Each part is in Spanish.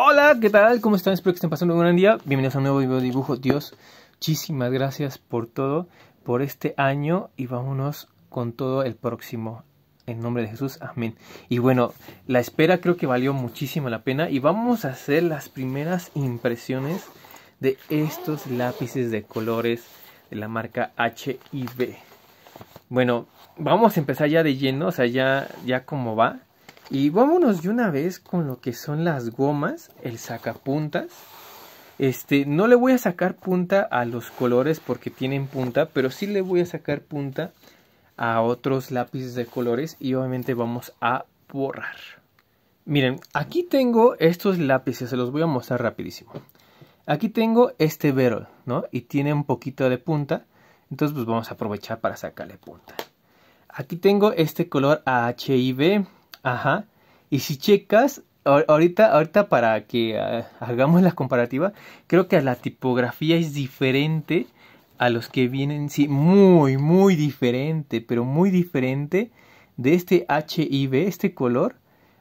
Hola, ¿qué tal? ¿Cómo están? Espero que estén pasando un gran día. Bienvenidos a un nuevo video de dibujo. Dios, muchísimas gracias por todo, por este año y vámonos con todo el próximo. En nombre de Jesús, amén. Y bueno, la espera creo que valió muchísimo la pena y vamos a hacer las primeras impresiones de estos lápices de colores de la marca HIV. Bueno, vamos a empezar ya de lleno, o sea, ya, ya como va. Y vámonos de una vez con lo que son las gomas, el sacapuntas. Este, no le voy a sacar punta a los colores porque tienen punta, pero sí le voy a sacar punta a otros lápices de colores y obviamente vamos a borrar. Miren, aquí tengo estos lápices, se los voy a mostrar rapidísimo. Aquí tengo este verol, ¿no? Y tiene un poquito de punta, entonces pues vamos a aprovechar para sacarle punta. Aquí tengo este color HIV. Ajá. Y si checas, ahorita, ahorita para que ah, hagamos la comparativa, creo que la tipografía es diferente a los que vienen, sí, muy, muy diferente, pero muy diferente de este HIV, este color,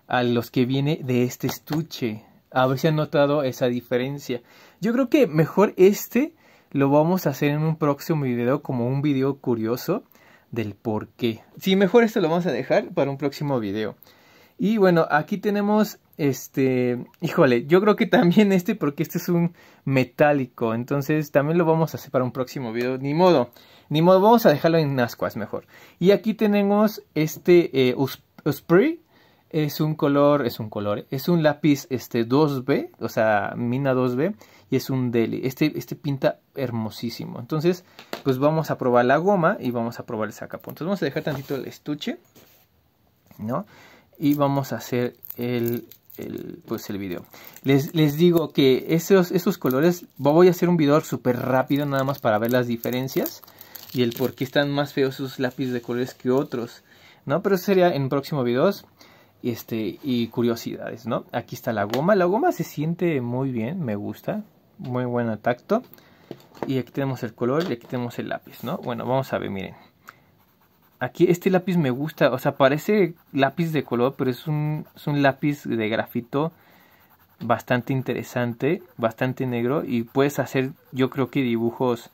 a los que viene de este estuche. A ver si han notado esa diferencia. Yo creo que mejor este lo vamos a hacer en un próximo video como un video curioso del por qué. Sí, mejor esto lo vamos a dejar para un próximo video. Y bueno, aquí tenemos este, híjole, yo creo que también este porque este es un metálico, entonces también lo vamos a hacer para un próximo video, ni modo, ni modo, vamos a dejarlo en ascuas mejor. Y aquí tenemos este eh, spray es un color, es un color, es un lápiz este 2B, o sea, mina 2B, y es un deli. Este, este pinta hermosísimo. Entonces, pues vamos a probar la goma y vamos a probar el sacapuntas. Vamos a dejar tantito el estuche, ¿no? y vamos a hacer el, pues el video. Les, les digo que esos, esos colores, voy a hacer un video súper rápido nada más para ver las diferencias y el por qué están más feos Esos lápices de colores que otros. ¿no? Pero eso sería en próximos videos este, y curiosidades, ¿no? Aquí está la goma. La goma se siente muy bien, me gusta. Muy buen tacto. Y aquí tenemos el color y aquí tenemos el lápiz, ¿no? Bueno, vamos a ver, miren. Aquí este lápiz me gusta, o sea, parece lápiz de color, pero es un, es un lápiz de grafito bastante interesante, bastante negro y puedes hacer yo creo que dibujos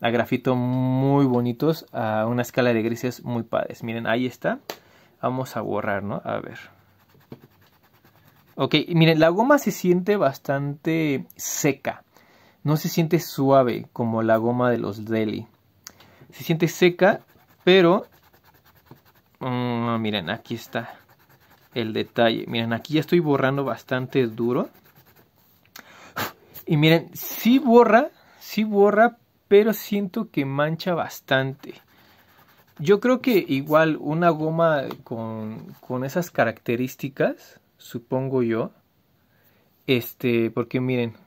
a grafito muy bonitos a una escala de grises muy padres. Miren, ahí está. Vamos a borrar, ¿no? A ver. Ok, miren, la goma se siente bastante seca. No se siente suave como la goma de los deli. Se siente seca, pero Oh, miren, aquí está el detalle. Miren, aquí ya estoy borrando bastante duro. Y miren, sí borra, sí borra, pero siento que mancha bastante. Yo creo que igual una goma con, con esas características, supongo yo. Este, porque miren,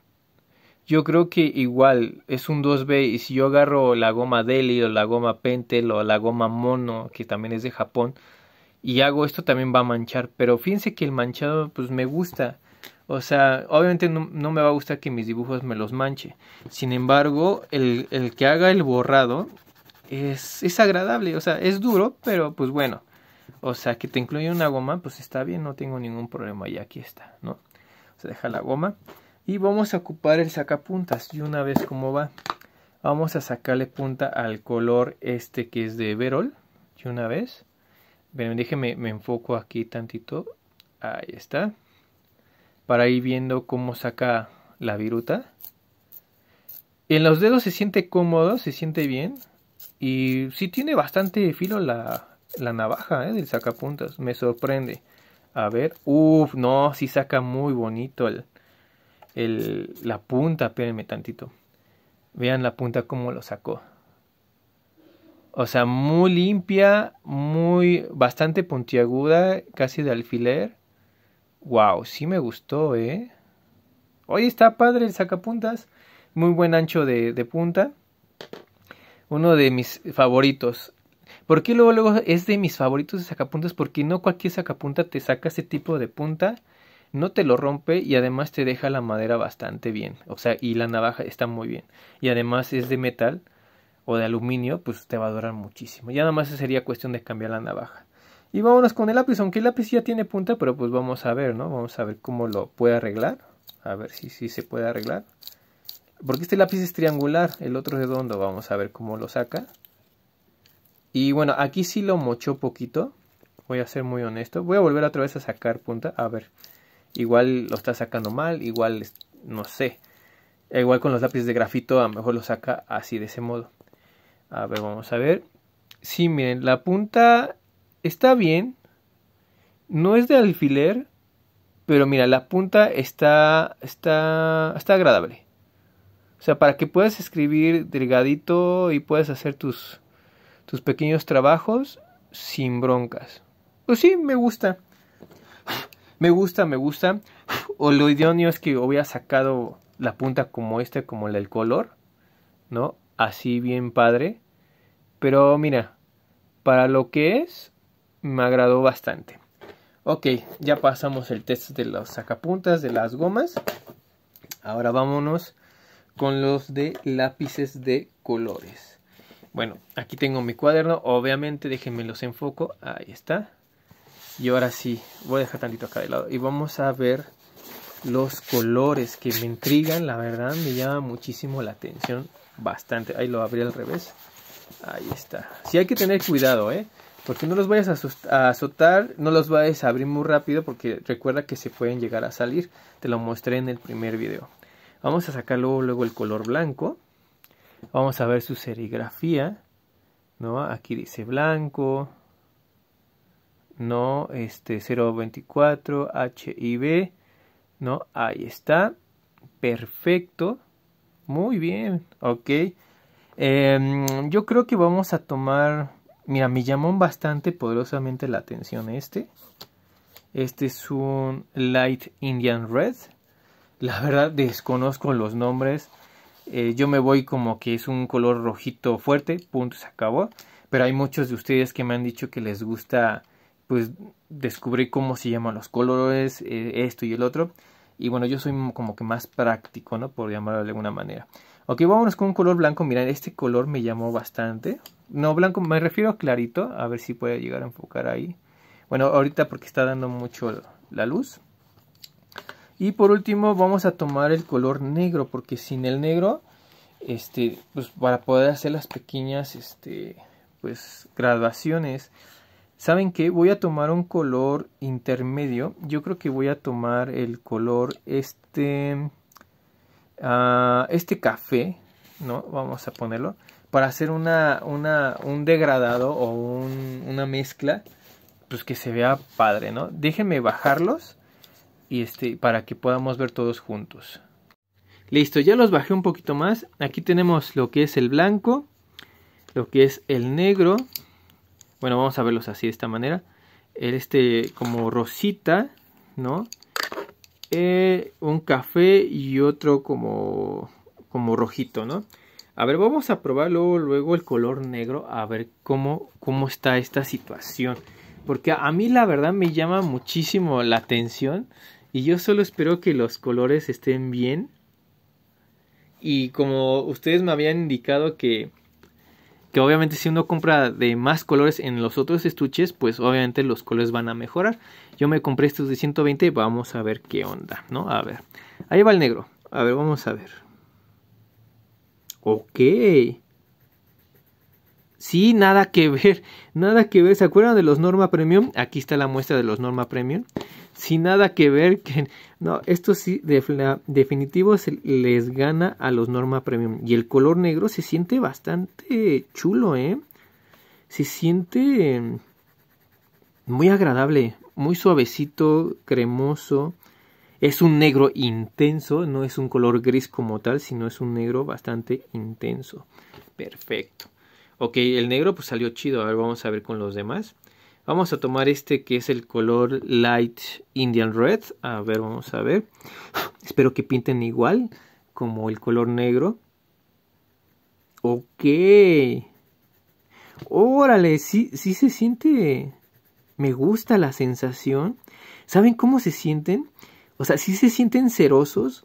yo creo que igual es un 2B y si yo agarro la goma Deli o la goma Pentel o la goma Mono, que también es de Japón, y hago esto también va a manchar. Pero fíjense que el manchado pues me gusta. O sea, obviamente no, me va a gustar que mis dibujos me los manche. Sin embargo, el, el que haga el borrado es, es, agradable. O sea, es duro, pero pues bueno. O sea, que te incluye una goma, pues está bien, no tengo ningún problema. Y aquí está, ¿no? Se deja la goma y vamos a ocupar el sacapuntas y una vez como va vamos a sacarle punta al color este que es de Verol y una vez ven déjenme me enfoco aquí tantito ahí está para ir viendo cómo saca la viruta en los dedos se siente cómodo se siente bien y sí tiene bastante filo la, la navaja ¿eh? del sacapuntas me sorprende a ver uff no sí saca muy bonito el la punta, espérenme tantito. Vean la punta como lo sacó. O sea, muy limpia, muy bastante puntiaguda, casi de alfiler. Wow, sí me gustó, ¿eh? Hoy está padre el sacapuntas. Muy buen ancho de, punta. Uno de mis favoritos. ¿Por qué luego, luego es de mis favoritos de sacapuntas? Porque no cualquier sacapunta te saca ese tipo de punta no te lo rompe y además te deja la madera bastante bien. O sea, y la navaja está muy bien. Y además es de metal o de aluminio, pues te va a durar muchísimo. Ya nada más sería cuestión de cambiar la navaja. Y vámonos con el lápiz, aunque el lápiz ya tiene punta, pero pues vamos a ver, ¿no? Vamos a ver cómo lo puede arreglar. A ver si, si se puede arreglar. Porque este lápiz es triangular, el otro es redondo. Vamos a ver cómo lo saca. Y bueno, aquí sí lo mochó poquito. Voy a ser muy honesto. Voy a volver otra vez a sacar punta. A ver igual lo está sacando mal, igual no sé. E igual con los lápices de grafito a lo mejor lo saca así de ese modo. A ver, vamos a ver. Sí, miren, la punta está bien. No es de alfiler, pero mira, la punta está, está, está agradable. O sea, para que puedas escribir delgadito y puedas hacer tus, tus pequeños trabajos sin broncas. Pues sí, me gusta. Me gusta, me gusta. O lo idóneo es que hubiera sacado la punta como esta, como el del color, ¿no? Así bien padre. Pero mira, para lo que es, me agradó bastante. Ok, ya pasamos el test de los sacapuntas, de las gomas. Ahora vámonos con los de lápices de colores. Bueno, aquí tengo mi cuaderno. Obviamente, déjenme los enfoco. Ahí está. Y ahora sí, voy a dejar tantito acá de lado. Y vamos a ver los colores que me intrigan, la verdad, me llama muchísimo la atención. Bastante. Ahí lo abrí al revés. Ahí está. Sí hay que tener cuidado, ¿eh? Porque no los vayas a, azotar, no los vayas a abrir muy rápido porque recuerda que se pueden llegar a salir. Te lo mostré en el primer video. Vamos a sacar luego, luego el color blanco. Vamos a ver su serigrafía. ¿no? Aquí dice blanco, ¿no? Este 024 hiv ¿no? Ahí está. Perfecto. Muy bien, ok. Em, yo creo que vamos a tomar... Mira, me llamó bastante poderosamente la atención este. Este es un Light Indian Red. La verdad desconozco los nombres. Eh, yo me voy como que es un color rojito fuerte. Punto, se acabó. Pero hay muchos de ustedes que me han dicho que les gusta pues descubrí cómo se llaman los colores, eh, esto y el otro. Y bueno, yo soy como que más práctico, ¿no? Por llamarlo de alguna manera. Ok, vámonos con un color blanco. Miren, este color me llamó bastante. No, blanco, me refiero a clarito. A ver si puede llegar a enfocar ahí. Bueno, ahorita porque está dando mucho la luz. Y por último vamos a tomar el color negro. Porque sin el negro, este, pues para poder hacer las pequeñas, este, pues graduaciones ¿Saben qué? Voy a tomar un color intermedio. Yo creo que voy a tomar el color este... Ah, este café, ¿no? Vamos a ponerlo. Para hacer una, un degradado o una mezcla, pues que se vea padre, ¿no? Déjenme bajarlos y este, para que podamos ver todos juntos. Listo, ya los bajé un poquito más. Aquí tenemos lo que es el blanco, lo que es el negro, bueno, vamos a verlos así de esta manera. Este como rosita, ¿no? Eh, un café y otro como, como rojito, ¿no? A ver, vamos a probar luego el color negro a ver cómo, cómo está esta situación. Porque a mí la verdad me llama muchísimo la atención y yo solo espero que los colores estén bien. Y como ustedes me habían indicado que que obviamente si uno compra de más colores en los otros estuches, pues obviamente los colores van a mejorar. Yo me compré estos de 120 vamos a ver qué onda, ¿no? A ver, ahí va el negro. A ver, vamos a ver. Ok. Sí, nada que ver, nada que ver. ¿Se acuerdan de los Norma Premium? Aquí está la muestra de los Norma Premium. Sin sí, nada que ver, que no, esto sí, definitivo se les gana a los Norma Premium. Y el color negro se siente bastante chulo, ¿eh? Se siente mm, muy agradable, muy suavecito, cremoso. Es un negro intenso, no es un color gris como tal, sino es un negro bastante intenso. Perfecto. Ok, el negro pues salió chido. A ver, vamos a ver con los demás. Vamos a tomar este que es el color Light Indian Red. A ver, vamos a ver. Espero que pinten igual como el color negro. Ok. Órale, sí, se siente... Me gusta la sensación. ¿Saben cómo se sienten? O sea, sí se sienten cerosos,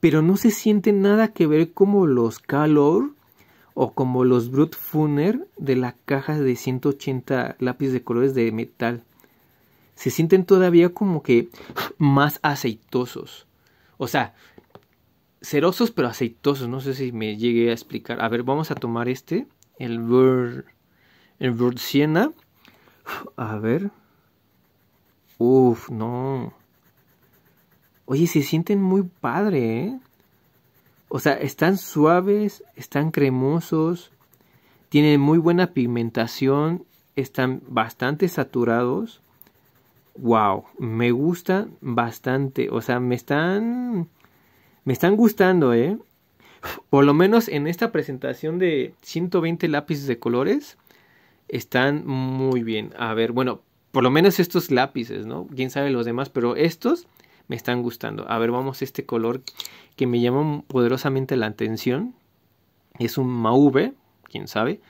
pero no se sienten nada que ver como los calor o como los Brut Funer de la caja de 180 lápices de colores de metal. Se sienten todavía como que más aceitosos. O sea, cerosos pero aceitosos. No sé si me llegué a explicar. A ver, vamos a tomar este. El Ver. El Siena. A ver. Uf, no. Oye, se sienten muy padre, ¿eh? O sea, están suaves, están cremosos, tienen muy buena pigmentación, están bastante saturados. Wow, me gustan bastante, o sea, me están me están gustando, ¿eh? Por lo menos en esta presentación de 120 lápices de colores están muy bien. A ver, bueno, por lo menos estos lápices, ¿no? Quién sabe los demás, pero estos me están gustando. A ver, vamos a este color que me llama poderosamente la atención. Es un mauve, quién sabe.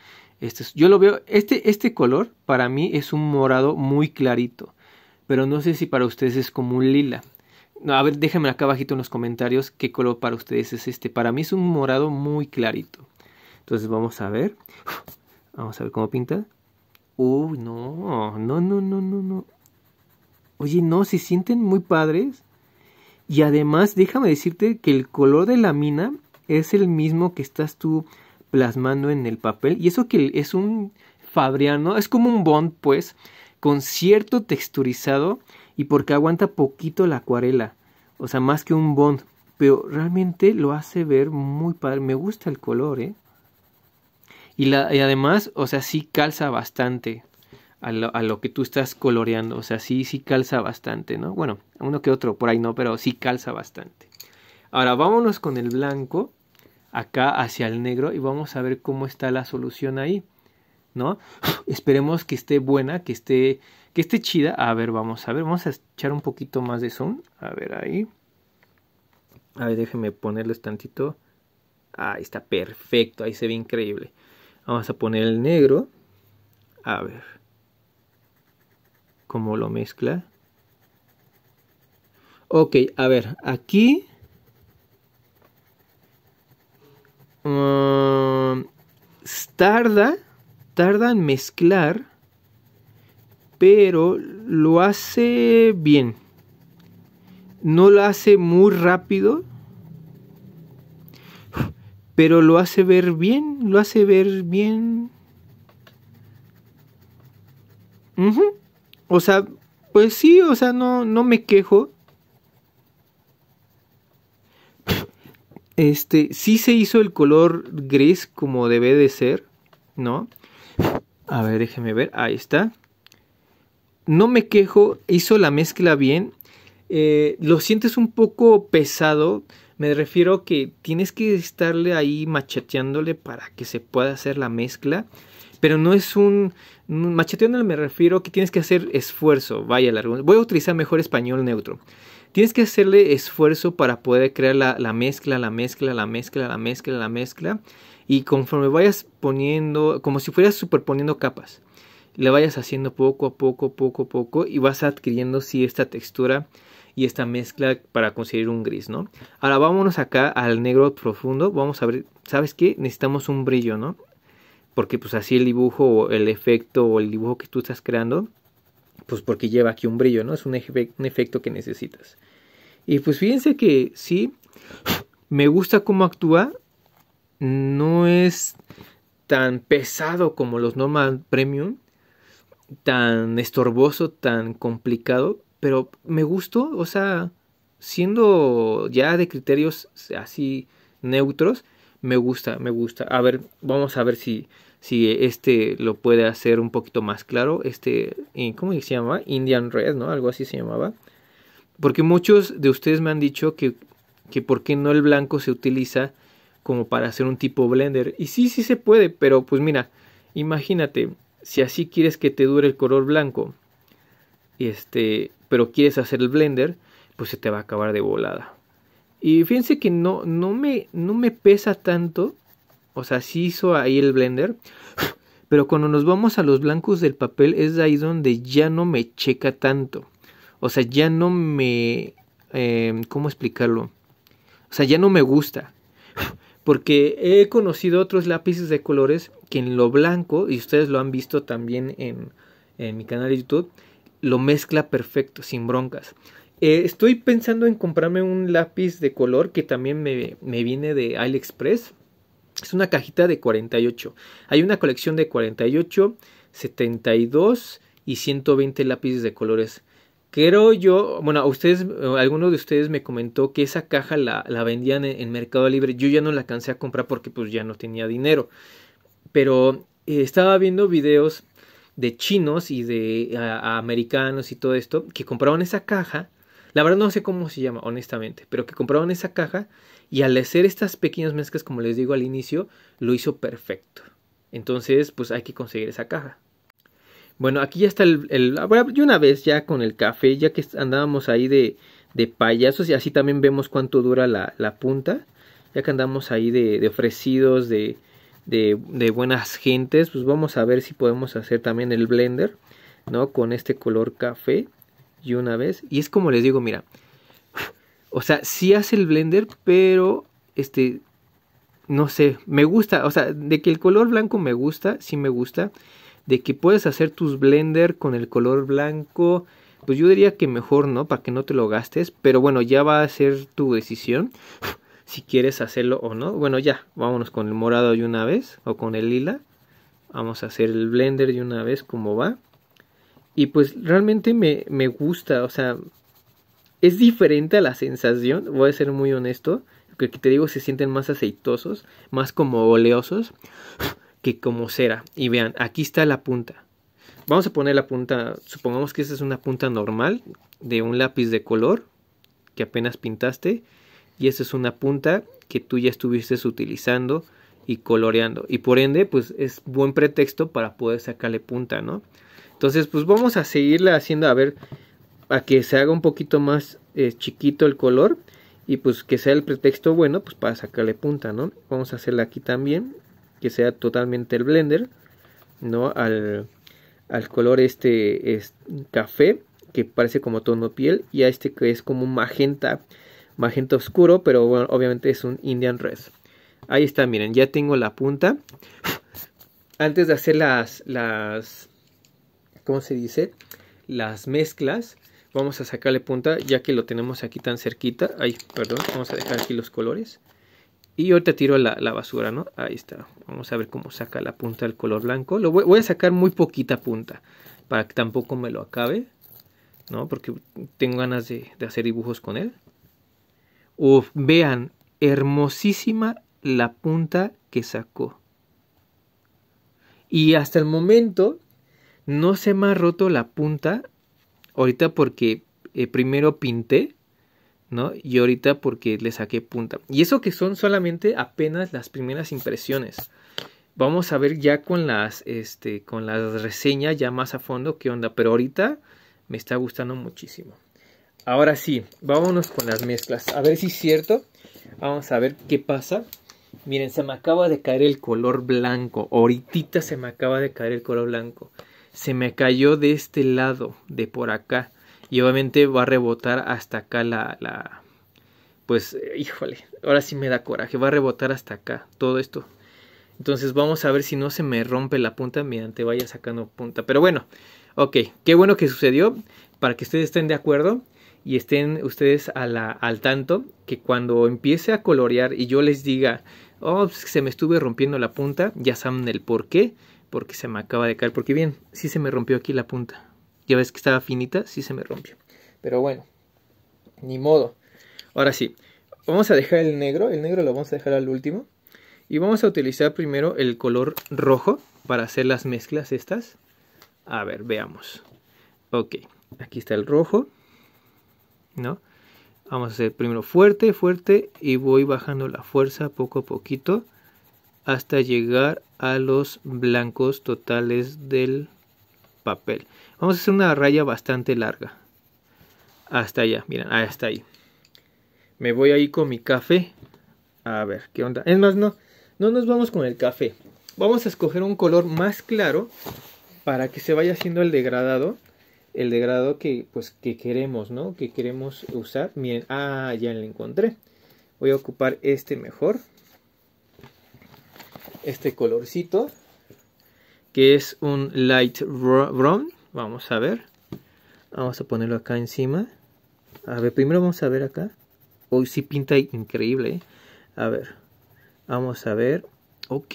Este yo lo veo, este, este color para mí es un morado muy clarito, pero no sé si para ustedes es como un lila. a ver, déjenme acá abajito en los comentarios qué color para ustedes es este. Para mí es un morado muy clarito. Entonces vamos a ver. Vamos a ver cómo pinta. Uy, no, no, no, no, no, no. Oye, no, se sienten muy padres. Y además, déjame decirte que el color de la mina es el mismo que estás tú plasmando en el papel. Y eso que es un fabriano, es como un bond, pues, con cierto texturizado y porque aguanta poquito la acuarela. O sea, más que un bond. Pero realmente lo hace ver muy padre. Me gusta el color, ¿eh? Y, la, y además, o sea, sí calza bastante a lo, que tú estás coloreando. O sea, sí, sí calza bastante, ¿no? Bueno, uno que otro por ahí no, pero sí calza bastante. Ahora vámonos con el blanco acá hacia el negro y vamos a ver cómo está la solución ahí, ¿no? Esperemos que esté buena, que esté, que esté chida. A ver, vamos a ver, vamos a echar un poquito más de zoom. A ver ahí. A ver, déjenme ponerles tantito. Ahí está, perfecto, ahí se ve increíble. Vamos a poner el negro. A ver. Como lo mezcla. Ok, a ver, aquí... Um, tarda, tarda en mezclar, pero lo hace bien. No lo hace muy rápido, pero lo hace ver bien, lo hace ver bien. O sea, pues sí, o sea, no, no me quejo. Este, sí se hizo el color gris como debe de ser, ¿no? A ver, déjeme ver, ahí está. No me quejo, hizo la mezcla bien. Eh, lo sientes un poco pesado, me refiero que tienes que estarle ahí macheteándole para que se pueda hacer la mezcla pero no es un, macheteo no me refiero que tienes que hacer esfuerzo, vaya largo. Voy a utilizar mejor español neutro. Tienes que hacerle esfuerzo para poder crear la, la mezcla, la mezcla, la mezcla, la mezcla, la mezcla. Y conforme vayas poniendo, como si fueras superponiendo capas, le vayas haciendo poco a poco, poco a poco, y vas adquiriendo sí esta textura y esta mezcla para conseguir un gris, ¿no? Ahora vámonos acá al negro profundo, vamos a ver, ¿sabes qué? Necesitamos un brillo, ¿no? porque pues así el dibujo el efecto o el dibujo que tú estás creando, pues porque lleva aquí un brillo, ¿no? Es un, un efecto que necesitas. Y pues fíjense que sí, me gusta cómo actúa, no es tan pesado como los normal premium, tan estorboso, tan complicado, pero me gustó, o sea, siendo ya de criterios así neutros, me gusta, me gusta. A ver, vamos a ver si, si este lo puede hacer un poquito más claro. Este, eh, ¿cómo se llama? Indian Red, ¿no? Algo así se llamaba. Porque muchos de ustedes me han dicho que, que por qué no el blanco se utiliza como para hacer un tipo blender. Y sí, sí se puede, pero pues mira, imagínate, si así quieres que te dure el color blanco, este, pero quieres hacer el blender, pues se te va a acabar de volada. Y fíjense que no, no, me, no me pesa tanto. O sea, sí hizo ahí el blender. Pero cuando nos vamos a los blancos del papel es ahí donde ya no me checa tanto. O sea, ya no me... Em, ¿Cómo explicarlo? O sea, ya no me gusta. Porque he conocido otros lápices de colores que en lo blanco, y ustedes lo han visto también en, en mi canal de YouTube, lo mezcla perfecto, sin broncas. Eh, estoy pensando en comprarme un lápiz de color que también me, me viene de AliExpress. Es una cajita de 48. Hay una colección de 48, 72 y 120 lápices de colores. Creo yo, bueno, ustedes, eh, alguno de ustedes me comentó que esa caja la, la vendían en, Mercado Libre. Yo ya no la alcancé a comprar porque pues ya no tenía dinero. Pero eh, estaba viendo videos de chinos y de americanos y todo esto que compraban esa caja la verdad no sé cómo se llama, honestamente, pero que compraban esa caja y al hacer estas pequeñas mezclas, como les digo al inicio, lo hizo perfecto. Entonces, pues hay que conseguir esa caja. Bueno, aquí ya está el, y Yo ah, una vez ya con el café, ya que andábamos ahí de, de payasos y así también vemos cuánto dura la, la punta. Ya que andamos ahí de, ofrecidos, de, de, de, buenas gentes, pues vamos a ver si podemos hacer también el blender, ¿no? Con este color café y una vez. Y es como les digo, mira. O sea, si hace el blender, pero este. No sé, me gusta. O sea, de que el color blanco me gusta, sí me gusta. De que puedes hacer tus blender con el color blanco. Pues yo diría que mejor no, para que no te lo gastes. Pero bueno, ya va a ser tu decisión. Si quieres hacerlo o no. Bueno, ya, vámonos con el morado de una vez. O con el lila. Vamos a hacer el blender de una vez como va. Y pues realmente me, me gusta, o sea, es diferente a la sensación, voy a ser muy honesto, que te digo se sienten más aceitosos, más como oleosos que como cera. Y vean, aquí está la punta. Vamos a poner la punta, supongamos que esa es una punta normal de un lápiz de color que apenas pintaste y esa es una punta que tú ya estuviste utilizando y coloreando y por ende pues es buen pretexto para poder sacarle punta, ¿no? Entonces, pues vamos a seguirle haciendo a ver a que se haga un poquito más eh, chiquito el color y pues que sea el pretexto bueno pues para sacarle punta, ¿no? Vamos a hacerla aquí también, que sea totalmente el blender, ¿no? Al, al color este es café, que parece como tono piel, y a este que es como magenta, magenta oscuro, pero bueno, obviamente es un Indian Red. Ahí está, miren, ya tengo la punta. Antes de hacer las, las ¿cómo se dice? Las mezclas. Vamos a sacarle punta ya que lo tenemos aquí tan cerquita. Ay, perdón, vamos a dejar aquí los colores. Y ahorita tiro la, basura, ¿no? Ahí está. Vamos a ver cómo saca la punta del color blanco. Lo voy, a sacar muy poquita punta para que tampoco me lo acabe. ¿no? Porque tengo ganas de, de, hacer dibujos con él. Uf, vean, hermosísima la punta que sacó. Y hasta el momento no se me ha roto la punta ahorita porque eh, primero pinté, ¿no? Y ahorita porque le saqué punta. Y eso que son solamente apenas las primeras impresiones. Vamos a ver ya con las, este, con las reseñas ya más a fondo qué onda. Pero ahorita me está gustando muchísimo. Ahora sí, vámonos con las mezclas. A ver si es cierto. Vamos a ver qué pasa. Miren, se me acaba de caer el color blanco. Ahorita se me acaba de caer el color blanco se me cayó de este lado, de por acá. Y obviamente va a rebotar hasta acá la, la... Pues, eh, híjole, ahora sí me da coraje, va a rebotar hasta acá todo esto. Entonces vamos a ver si no se me rompe la punta te vaya sacando punta. Pero bueno, ok, qué bueno que sucedió, para que ustedes estén de acuerdo y estén ustedes a la, al tanto que cuando empiece a colorear y yo les diga, oh, pues, se me estuve rompiendo la punta, ya saben el por qué porque se me acaba de caer. Porque bien, sí se me rompió aquí la punta. Ya ves que estaba finita, sí se me rompió. Pero bueno, ni modo. Ahora sí, vamos a dejar el negro. El negro lo vamos a dejar al último. Y vamos a utilizar primero el color rojo para hacer las mezclas estas. A ver, veamos. Ok, aquí está el rojo. ¿No? Vamos a hacer primero fuerte, fuerte y voy bajando la fuerza poco a poquito hasta llegar a los blancos totales del papel. Vamos a hacer una raya bastante larga. Hasta allá, miren, hasta ahí. Me voy ahí con mi café. A ver, ¿qué onda? Es más, no, no nos vamos con el café. Vamos a escoger un color más claro para que se vaya haciendo el degradado. El degradado que, pues, que queremos, ¿no? Que queremos usar. Miren, ah, ya lo encontré. Voy a ocupar este mejor este colorcito que es un light brown vamos a ver vamos a ponerlo acá encima a ver primero vamos a ver acá hoy sí pinta increíble ¿eh? a ver vamos a ver ok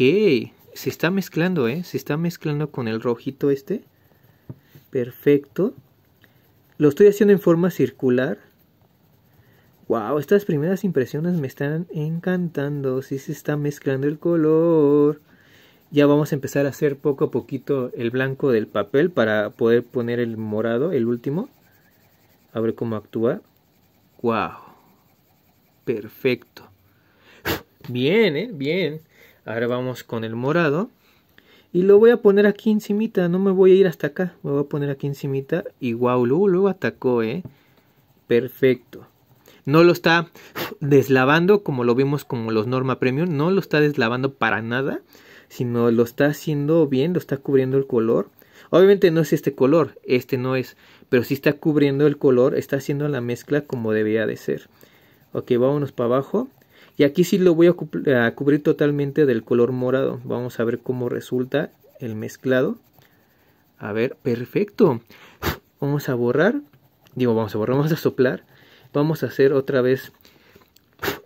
se está mezclando eh se está mezclando con el rojito este perfecto lo estoy haciendo en forma circular Wow, estas primeras impresiones me están encantando. Sí se está mezclando el color. Ya vamos a empezar a hacer poco a poquito el blanco del papel para poder poner el morado, el último. A ver cómo actúa. Wow. Perfecto. Bien, ¿eh? Bien. Ahora vamos con el morado. Y lo voy a poner aquí encimita. No me voy a ir hasta acá. Me voy a poner aquí encimita. Y wow, luego atacó, ¿eh? Perfecto no lo está deslavando como lo vimos como los Norma Premium, no lo está deslavando para nada, sino lo está haciendo bien, lo está cubriendo el color. Obviamente no es este color, este no es, pero sí está cubriendo el color, está haciendo la mezcla como debía de ser. Ok, vámonos para abajo. Y aquí sí lo voy a cubrir totalmente del color morado. Vamos a ver cómo resulta el mezclado. A ver, perfecto. Vamos a borrar. Digo, vamos a borrar, vamos a soplar vamos a hacer otra vez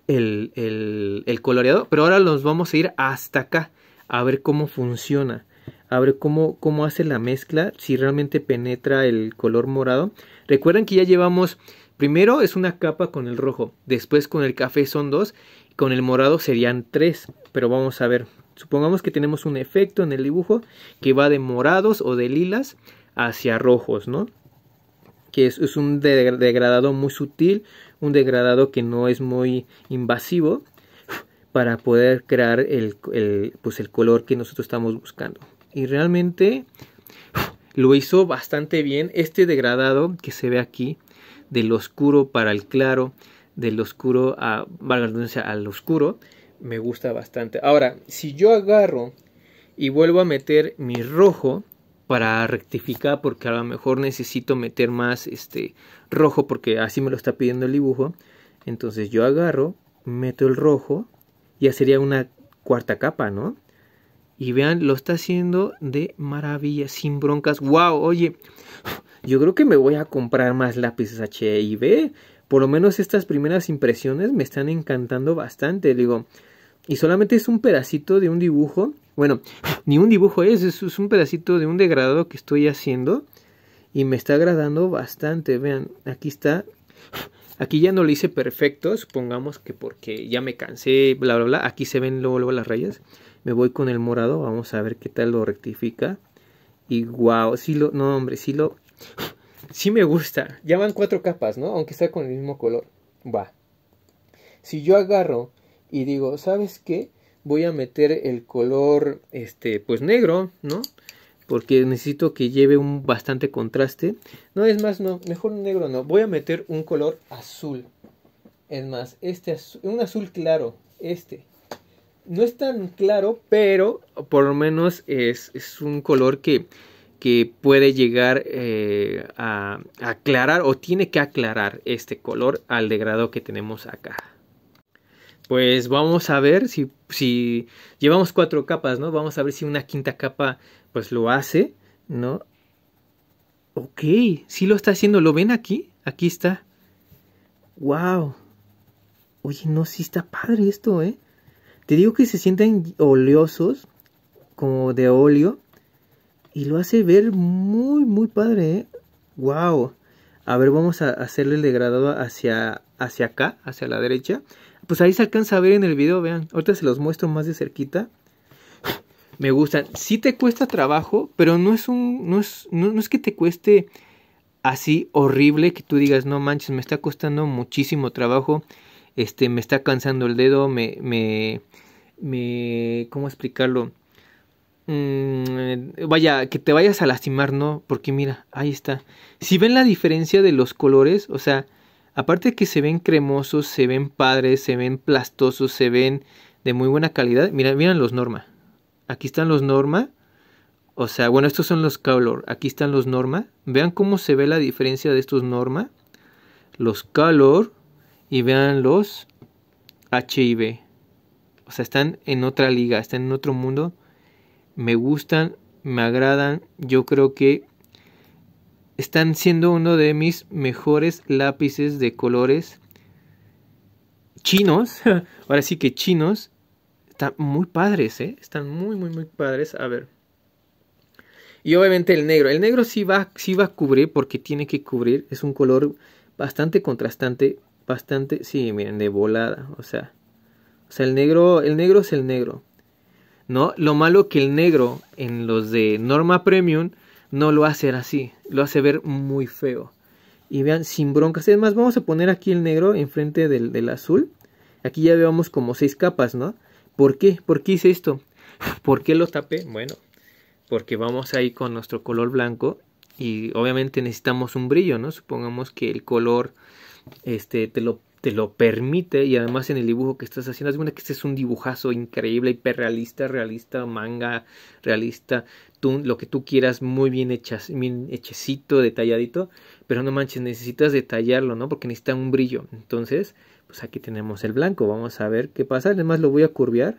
el, el, coloreado. Pero ahora nos vamos a ir hasta acá a ver cómo funciona. A ver cómo, cómo hace la mezcla, si realmente penetra el color morado. Recuerden que ya llevamos, primero es una capa con el rojo, después con el café son dos, con el morado serían tres, pero vamos a ver. Supongamos que tenemos un efecto en el dibujo que va de morados o de lilas hacia rojos, ¿no? que es, un degradado muy sutil, un degradado que no es muy invasivo para poder crear el, pues el color que nosotros estamos buscando. Y realmente lo hizo bastante bien este degradado que se ve aquí, del oscuro para el claro, del oscuro a, valga al oscuro, me gusta bastante. Ahora, si yo agarro y vuelvo a meter mi rojo, para rectificar porque a lo mejor necesito meter más este rojo porque así me lo está pidiendo el dibujo. Entonces yo agarro, meto el rojo, ya sería una cuarta capa, ¿no? Y vean, lo está haciendo de maravilla, sin broncas. ¡Wow! Oye, yo creo que me voy a comprar más lápices H y Por lo menos estas primeras impresiones me están encantando bastante. Digo, y solamente es un pedacito de un dibujo. Bueno, ni un dibujo es, es, un pedacito de un degradado que estoy haciendo y me está agradando bastante. Vean, aquí está. Aquí ya no lo hice perfecto, supongamos que porque ya me cansé, bla, bla, bla. Aquí se ven luego, luego las rayas. Me voy con el morado, vamos a ver qué tal lo rectifica. Y wow, sí lo, no hombre, sí lo, sí me gusta. Ya van cuatro capas, ¿no? Aunque está con el mismo color. Va. Si yo agarro y digo, ¿sabes qué? Voy a meter el color, este, pues negro, ¿no? Porque necesito que lleve un bastante contraste. No, es más, no, mejor negro no. Voy a meter un color azul. Es más, este azul, un azul claro, este. No es tan claro, pero por lo menos es, un color que, puede llegar a, eh, a aclarar o tiene que aclarar este color al degrado que tenemos acá pues vamos a ver si, si llevamos cuatro capas, ¿no? Vamos a ver si una quinta capa pues lo hace, ¿no? Ok, sí lo está haciendo, ¿lo ven aquí? Aquí está. ¡Wow! Oye, no, sí está padre esto, ¿eh? Te digo que se sienten oleosos, como de óleo, y lo hace ver muy, muy padre, ¿eh? ¡Wow! A ver, vamos a hacerle el degradado hacia, hacia acá, hacia la derecha. Pues ahí se alcanza a ver en el video, vean. Ahorita se los muestro más de cerquita. Me gustan. Sí te cuesta trabajo, pero no es un. No es, es que te cueste así horrible que tú digas, no manches, me está costando muchísimo trabajo. Este, me está cansando el dedo, me. me. me. ¿cómo explicarlo? Mm, vaya, que te vayas a lastimar, no, porque mira, ahí está. Si ven la diferencia de los colores, o sea, aparte que se ven cremosos, se ven padres, se ven plastosos, se ven de muy buena calidad. Mira, miren los Norma. Aquí están los Norma. O sea, bueno, estos son los Color. Aquí están los Norma. Vean cómo se ve la diferencia de estos Norma. Los Color. Y vean los HIV. O sea, están en otra liga, están en otro mundo. Me gustan, me agradan. Yo creo que están siendo uno de mis mejores lápices de colores chinos. Ahora sí que chinos. Están muy padres, ¿eh? Están muy, muy, muy padres. A ver. Y obviamente el negro. El negro sí va, sí va a cubrir porque tiene que cubrir. Es un color bastante contrastante. Bastante, sí, miren, de volada. O sea, o sea el, negro, el negro es el negro. ¿No? Lo malo que el negro en los de Norma Premium no lo hace así, lo hace ver muy feo. Y vean, sin broncas. más, vamos a poner aquí el negro enfrente del, del azul. Aquí ya vemos como seis capas, ¿no? ¿Por qué? ¿Por qué hice esto? ¿Por qué lo tapé? Bueno, porque vamos ahí con nuestro color blanco y obviamente necesitamos un brillo, ¿no? Supongamos que el color este, te, lo, te lo permite y además en el dibujo que estás haciendo, es que este es un dibujazo increíble, hiperrealista, realista, manga, realista, lo que tú quieras, muy bien, hechas, bien hechecito, detalladito, pero no manches, necesitas detallarlo, ¿no? Porque necesita un brillo. Entonces, pues aquí tenemos el blanco, vamos a ver qué pasa, además lo voy a curvear.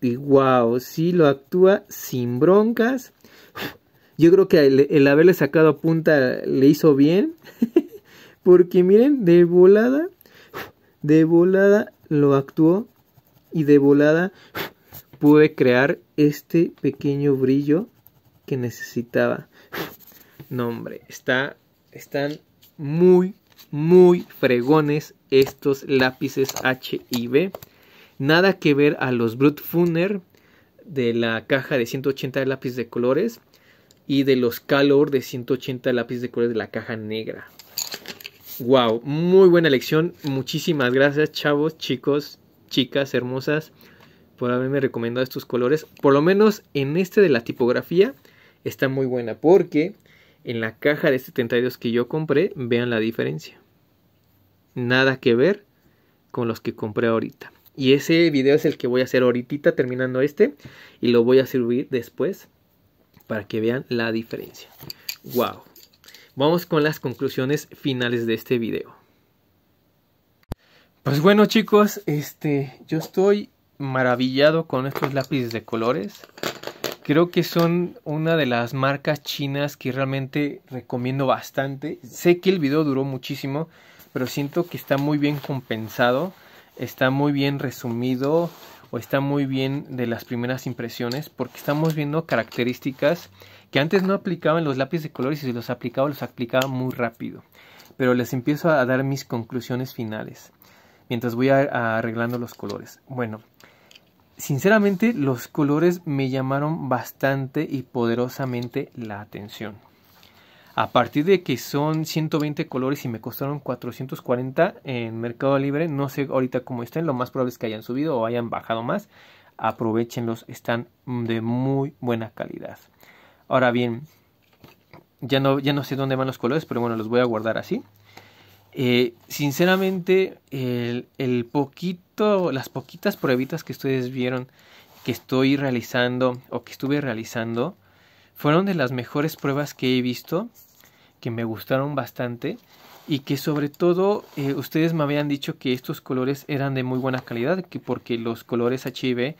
Y wow, sí lo actúa sin broncas. Yo creo que el, el haberle sacado a punta le hizo bien. Porque miren, de volada, de volada lo actuó y de volada pude crear este pequeño brillo que necesitaba. No, hombre, está, están muy, muy fregones estos lápices H y B. Nada que ver a los brut Funer de la caja de 180 lápices lápiz de colores y de los Calor de 180 lápices de colores de la caja negra. Wow, muy buena elección. Muchísimas gracias, chavos, chicos, chicas hermosas por haberme recomendado estos colores. Por lo menos en este de la tipografía está muy buena porque en la caja de 72 que yo compré, vean la diferencia. Nada que ver con los que compré ahorita. Y ese video es el que voy a hacer ahorita terminando este y lo voy a subir después para que vean la diferencia. Wow. Vamos con las conclusiones finales de este video. Pues bueno chicos, este, yo estoy maravillado con estos lápices de colores. Creo que son una de las marcas chinas que realmente recomiendo bastante. Sé que el video duró muchísimo, pero siento que está muy bien compensado, está muy bien resumido o está muy bien de las primeras impresiones porque estamos viendo características que antes no aplicaban los lápices de colores y si los aplicaba los aplicaba muy rápido. Pero les empiezo a dar mis conclusiones finales mientras voy arreglando los colores. Bueno, sinceramente los colores me llamaron bastante y poderosamente la atención. A partir de que son 120 colores y me costaron 440 en Mercado Libre, no sé ahorita cómo estén, lo más probable es que hayan subido o hayan bajado más. Aprovechenlos, están de muy buena calidad. Ahora bien, ya no, ya no sé dónde van los colores, pero bueno, los voy a guardar así. Eh, sinceramente, el, poquito, las poquitas pruebitas que ustedes vieron que estoy realizando o que estuve realizando fueron de las mejores pruebas que he visto, que me gustaron bastante y que sobre todo eh, ustedes me habían dicho que estos colores eran de muy buena calidad, que porque los colores HIV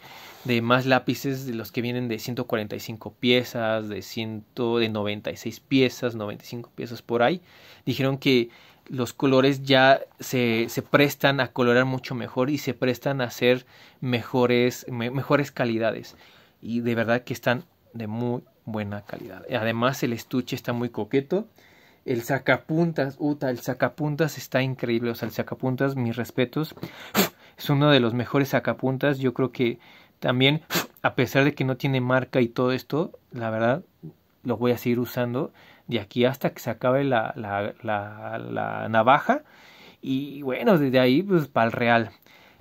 de más lápices, de los que vienen de 145 piezas, de, 196 piezas, 95 piezas por ahí, dijeron que los colores ya se, se, prestan a colorar mucho mejor y se prestan a hacer mejores, mejores calidades. Y de verdad que están de muy buena calidad. Además el estuche está muy coqueto. El sacapuntas, Uta, el sacapuntas está increíble. O sea, el sacapuntas, mis respetos. Es uno de los mejores sacapuntas. Yo creo que también, a pesar de que no tiene marca y todo esto, la verdad, lo voy a seguir usando de aquí hasta que se acabe la, la, la, navaja. Y bueno, desde ahí pues para el real.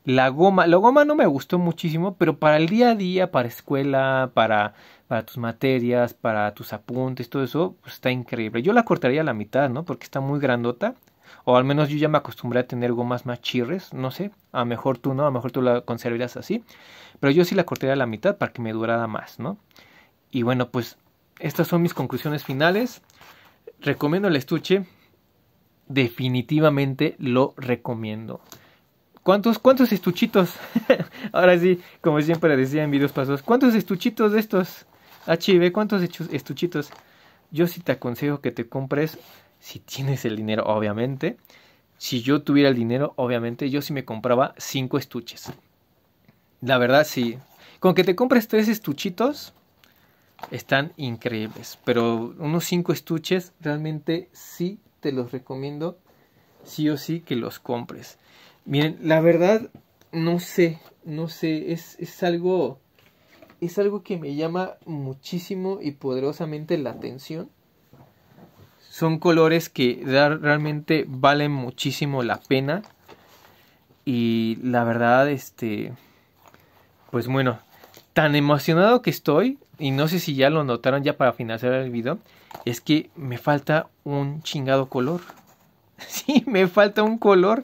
La goma, la goma no me gustó muchísimo, pero para el día a día, para escuela, para, para tus materias, para tus apuntes, todo eso, pues está increíble. Yo la cortaría a la mitad, ¿no? Porque está muy grandota. O al menos yo ya me acostumbré a tener gomas más chirres, no sé, a lo mejor tú no, a lo mejor tú la conservarías así, pero yo sí la cortaría a la mitad para que me durara más, ¿no? Y bueno, pues estas son mis conclusiones finales. Recomiendo el estuche. Definitivamente lo recomiendo. ¿Cuántos, cuántos estuchitos? Ahora sí, como siempre decía en videos pasados, ¿cuántos estuchitos de estos? HB, ¿cuántos estuchitos? Yo sí te aconsejo que te compres, si tienes el dinero, obviamente. Si yo tuviera el dinero, obviamente, yo sí me compraba cinco estuches. La verdad, sí. Con que te compres tres estuchitos, están increíbles. Pero unos 5 estuches realmente sí te los recomiendo. Sí o sí que los compres. Miren, la verdad no sé, no sé, es, es algo es algo que me llama muchísimo y poderosamente la atención. Son colores que realmente valen muchísimo la pena. Y la verdad, este, pues bueno, tan emocionado que estoy y no sé si ya lo notaron ya para finalizar el video, es que me falta un chingado color. Sí, me falta un color.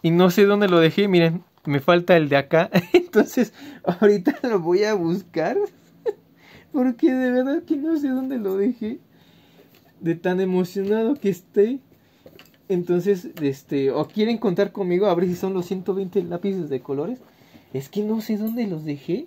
Y no sé dónde lo dejé, miren, me falta el de acá. Entonces, ahorita lo voy a buscar. Porque de verdad que no sé dónde lo dejé. De tan emocionado que esté. Entonces, este, o quieren contar conmigo a ver si son los 120 lápices de colores. Es que no sé dónde los dejé.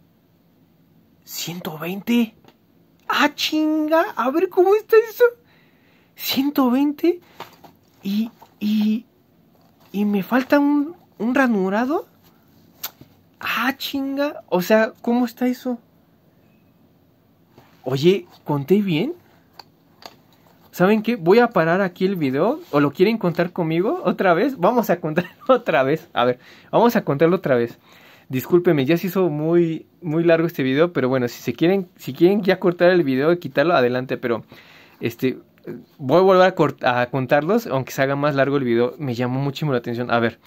¿120? ¡Ah, chinga! A ver cómo está eso. 120 y, y, y me falta un, un ranurado. ¡Ah, chinga! O sea, ¿cómo está eso? Oye, ¿conté bien? ¿Saben qué? Voy a parar aquí el video. ¿O lo quieren contar conmigo otra vez? Vamos a contar otra vez. A ver, vamos a contarlo otra vez. Discúlpeme, ya se hizo muy, muy largo este video, pero bueno, si se quieren, si quieren ya cortar el video y quitarlo, adelante, pero este voy a volver a, a contarlos, aunque se haga más largo el video, me llamó muchísimo la atención. A ver,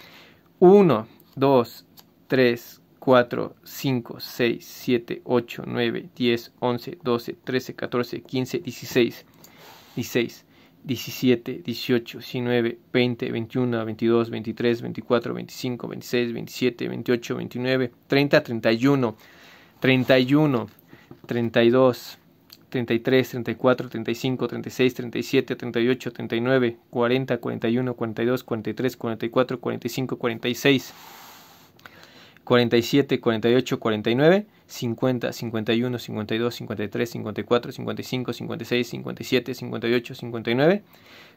1, 2, 3, 4, 5, 6, 7, 8, 9, 10, 11, 12, 13, 14, 15, 16. 16. 17, 18, 19, 20, 21, 22, 23, 24, 25, 26, 27, 28, 29, 30, 31, 31, 32, 33, 34, 35, 36, 37, 38, 39, 40, 41, 42, 43, 44, 45, 46, 47, 48, 49 50, 51, 52, 53, 54, 55, 56, 57, 58, 59,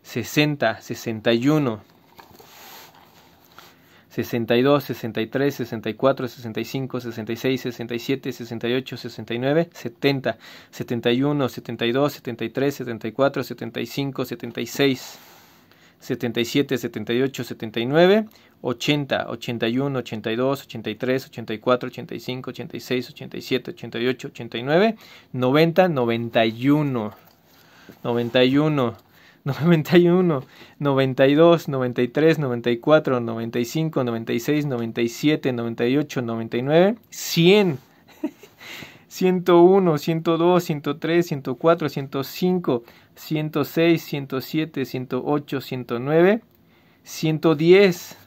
60, 61, 62, 63, 64, 65, 66, 67, 68, 69, 70, 71, 72, 73, 74, 75, 76, 77, 78, 79, 80, 81, 82, 83, 84, 85, 86, 87, 88, 89, 90, 91, 91. 91, 92, 93, 94, 95, 96, 97, 98, 99, 100, 101, 102, 103, 104, 105, 106, 107, 108, 109, 110,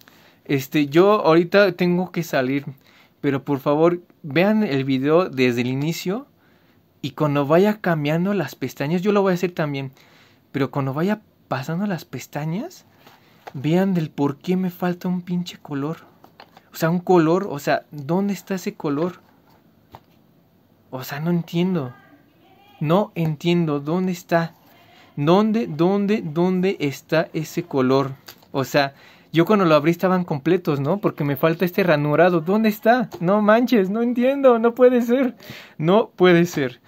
Este, yo ahorita tengo que salir, pero por favor vean el video desde el inicio y cuando vaya cambiando las pestañas, yo lo voy a hacer también, pero cuando vaya pasando las pestañas, vean del por qué me falta un pinche color. O sea, un color, o sea, ¿dónde está ese color? O sea, no entiendo. No entiendo dónde está. ¿Dónde, dónde, dónde está ese color? O sea, yo cuando lo abrí estaban completos, ¿no? Porque me falta este ranurado. ¿Dónde está? No manches, no entiendo, no puede ser. No puede ser.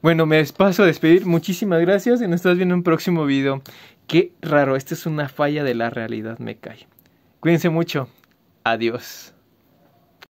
Bueno, me paso a despedir. Muchísimas gracias y nos estás viendo en un próximo video. Qué raro, esta es una falla de la realidad, me cae. Cuídense mucho. Adiós.